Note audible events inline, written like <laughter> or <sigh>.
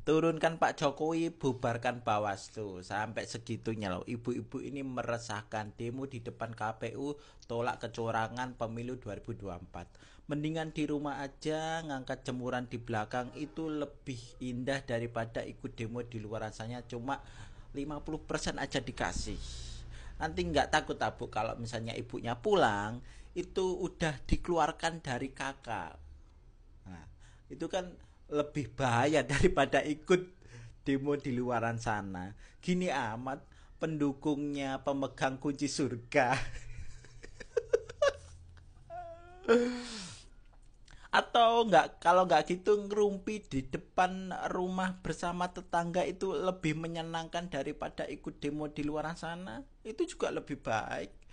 Turunkan Pak Jokowi, bubarkan Bawaslu. Sampai segitunya loh. Ibu-ibu ini meresahkan demo di depan KPU tolak kecurangan pemilu 2024. Mendingan di rumah aja ngangkat jemuran di belakang itu lebih indah daripada ikut demo di luar rasanya cuma 50% aja dikasih nanti nggak takut tabu kalau misalnya ibunya pulang itu udah dikeluarkan dari kakak nah, itu kan lebih bahaya <laughs> daripada ikut demo di luaran sana gini amat pendukungnya pemegang kunci surga <laughs> atau nggak kalau nggak gitu ngerumpi di depan rumah bersama tetangga itu lebih menyenangkan daripada ikut demo di luar sana itu juga lebih baik